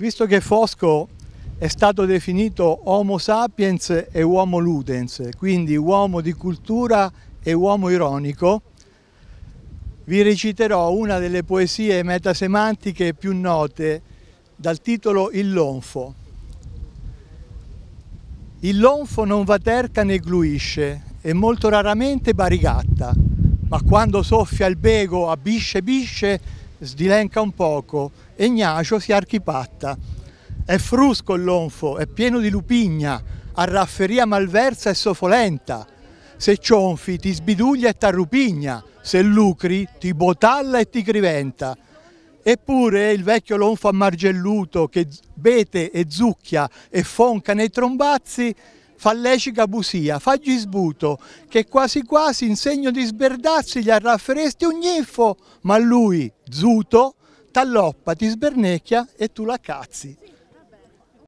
Visto che Fosco è stato definito Homo sapiens e uomo ludens, quindi uomo di cultura e uomo ironico, vi reciterò una delle poesie metasemantiche più note dal titolo Il lonfo. Il lonfo non va terca né gluisce e molto raramente barigatta, ma quando soffia il bego a bisce bisce sdilenca un poco, e Gnacio si archipatta. È frusco il l'onfo, è pieno di lupigna, a rafferia malversa e sofolenta. Se cionfi ti sbiduglia e t'arrupigna, se lucri ti botalla e ti criventa. Eppure il vecchio lonfo ammargelluto che bete e zucchia e fonca nei trombazzi fallecica busia, fagli sbuto, che quasi quasi in segno di sberdazzi gli arrafferesti un ninfo, ma lui, zuto, t'alloppa, ti sbernecchia e tu la cazzi.